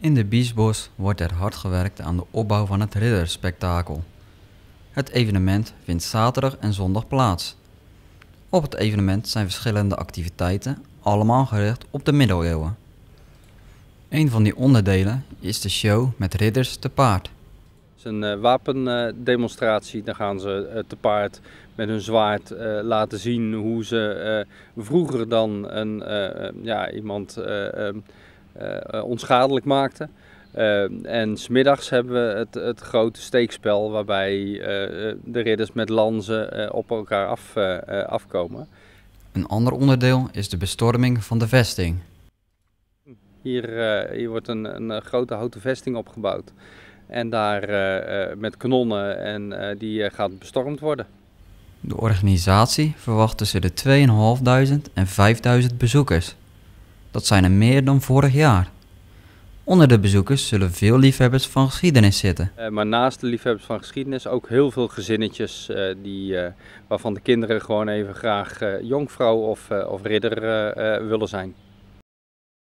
In de Biesbos wordt er hard gewerkt aan de opbouw van het ridderspektakel. Het evenement vindt zaterdag en zondag plaats. Op het evenement zijn verschillende activiteiten, allemaal gericht op de middeleeuwen. Een van die onderdelen is de show met ridders te paard. Het is een eh, wapendemonstratie. Dan gaan ze eh, te paard met hun zwaard eh, laten zien hoe ze vroeger dan een, ja, iemand ehm, eh, eh, onschadelijk maakten. Eh, en smiddags hebben we het, het grote steekspel waarbij de ridders met lansen op elkaar af, afkomen. Een ander onderdeel is de bestorming van de vesting. Hier, hier wordt een, een grote houten vesting opgebouwd. En daar met kanonnen en die uh, gaat bestormd worden. De organisatie verwacht tussen de 2.500 en 5.000 bezoekers. Dat zijn er meer dan vorig jaar. Onder de bezoekers zullen veel liefhebbers van geschiedenis zitten. Eh, maar naast de liefhebbers van geschiedenis ook heel veel gezinnetjes eh, die, eh, waarvan de kinderen gewoon even graag jonkvrouw of, of ridder willen zijn.